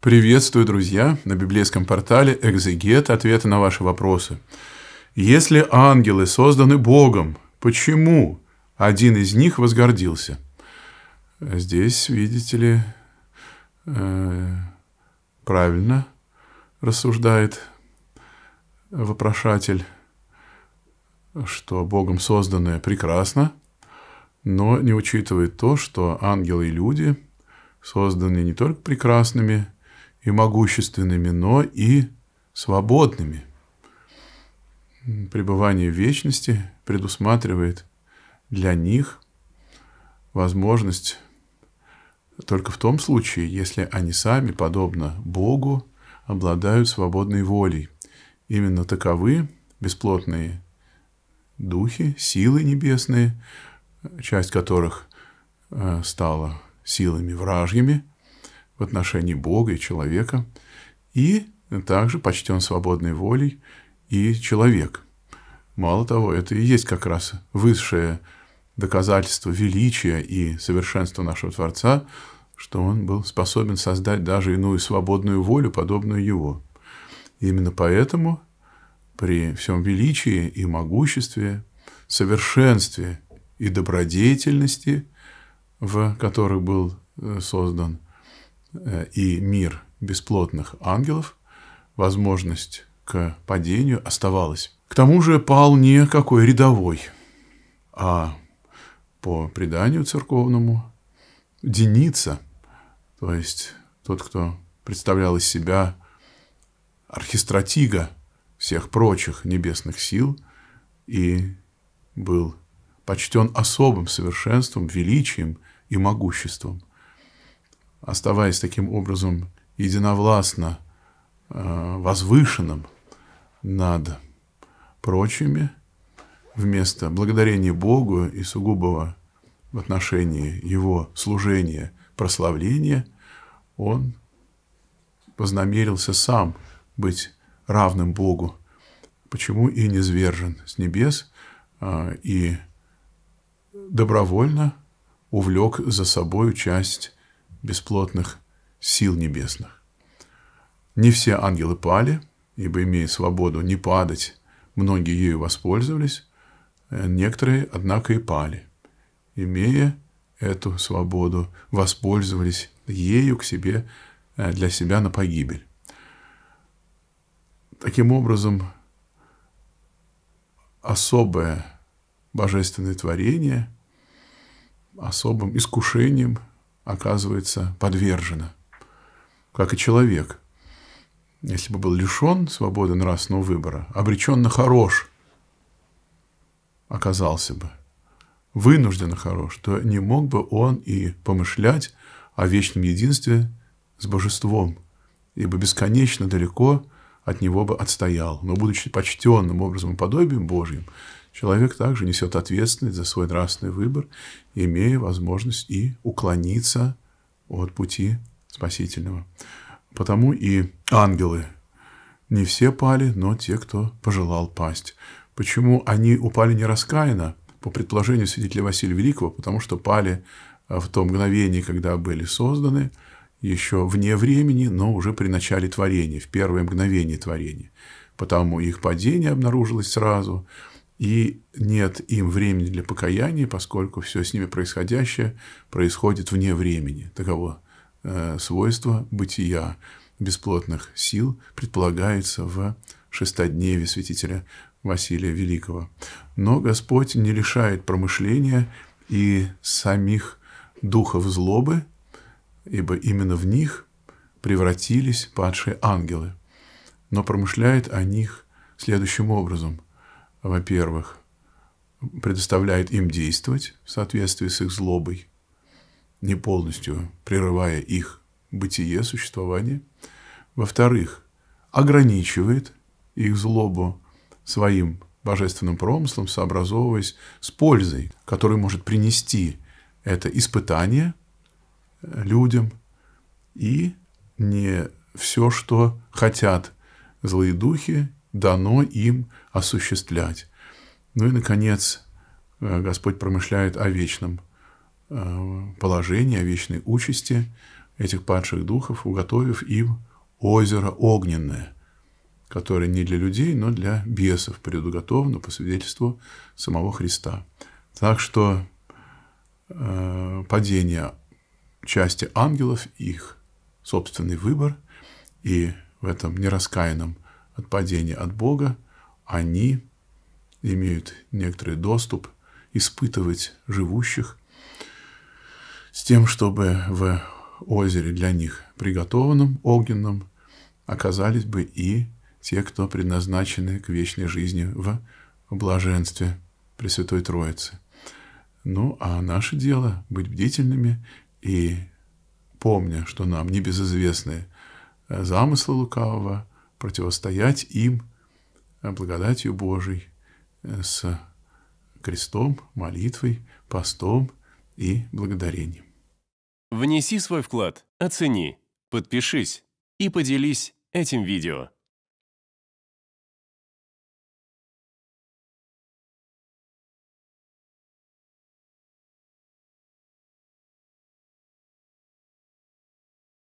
Приветствую, друзья, на библейском портале «Экзегет. Ответы на ваши вопросы». Если ангелы созданы Богом, почему один из них возгордился? Здесь, видите ли, э, правильно рассуждает вопрошатель, что Богом созданное прекрасно, но не учитывает то, что ангелы и люди созданы не только прекрасными – и могущественными, но и свободными. Пребывание в вечности предусматривает для них возможность только в том случае, если они сами, подобно Богу, обладают свободной волей. Именно таковы бесплотные духи, силы небесные, часть которых э, стала силами вражьими – в отношении Бога и человека, и также почтен свободной волей и человек. Мало того, это и есть как раз высшее доказательство величия и совершенства нашего Творца, что он был способен создать даже иную свободную волю, подобную его. именно поэтому при всем величии и могуществе, совершенстве и добродетельности, в которых был э, создан Э, и мир бесплотных ангелов, возможность к падению оставалась. К тому же пал не какой рядовой, а по преданию церковному Деница, то есть тот, кто представлял из себя архистратига всех прочих небесных сил и был почтен особым совершенством, величием и могуществом оставаясь таким образом единовластно э, возвышенным над прочими, вместо благодарения Богу и сугубого в отношении его служения, прославления, он познамерился сам быть равным Богу, почему и не низвержен с небес, э, и добровольно увлек за собой часть бесплотных сил небесных. Не все ангелы пали, ибо, имея свободу не падать, многие ею воспользовались, э, некоторые, однако, и пали. Имея эту свободу, воспользовались ею к себе, э, для себя на погибель. Таким образом, особое божественное творение особым искушением оказывается подвержена, как и человек. Если бы был лишен свободы нравственного выбора, обречен на хорош оказался бы, вынужден на хорош, то не мог бы он и помышлять о вечном единстве с божеством, ибо бесконечно далеко от него бы отстоял. Но будучи почтенным образом и подобием Божьим, Человек также несет ответственность за свой нравственный выбор, имея возможность и уклониться от пути спасительного. Потому и ангелы не все пали, но те, кто пожелал пасть. Почему они упали не раскаянно? По предположению свидетеля Василия Великого, потому что пали а, в то мгновение, когда были созданы, еще вне времени, но уже при начале творения, в первое мгновение творения. Потому их падение обнаружилось сразу – и нет им времени для покаяния, поскольку все с ними происходящее происходит вне времени. Таково э, свойство бытия бесплотных сил предполагается в шестодневе святителя Василия Великого. Но Господь не лишает промышления и самих духов злобы, ибо именно в них превратились падшие ангелы, но промышляет о них следующим образом – во-первых, предоставляет им действовать в соответствии с их злобой, не полностью прерывая их бытие, существование. Во-вторых, ограничивает их злобу своим божественным промыслом, сообразовываясь с пользой, которую может принести это испытание э, людям и не все, что хотят злые духи дано им осуществлять. Ну и, наконец, э, Господь промышляет о вечном э, положении, о вечной участи этих падших духов, уготовив им озеро огненное, которое не для людей, но для бесов предуготовано по свидетельству самого Христа. Так что э, падение части ангелов, их собственный выбор, и в этом нераскаянном отпадения от Бога, они имеют некоторый доступ испытывать живущих с тем, чтобы в озере для них приготовленном огненном, оказались бы и те, кто предназначены к вечной жизни в блаженстве Пресвятой Троицы. Ну, а наше дело — быть бдительными и, помня, что нам небезызвестны э, замыслы лукавого, противостоять им э, благодатью Божией э, с крестом, молитвой, постом и благодарением. Внеси свой вклад, оцени, подпишись и поделись этим видео.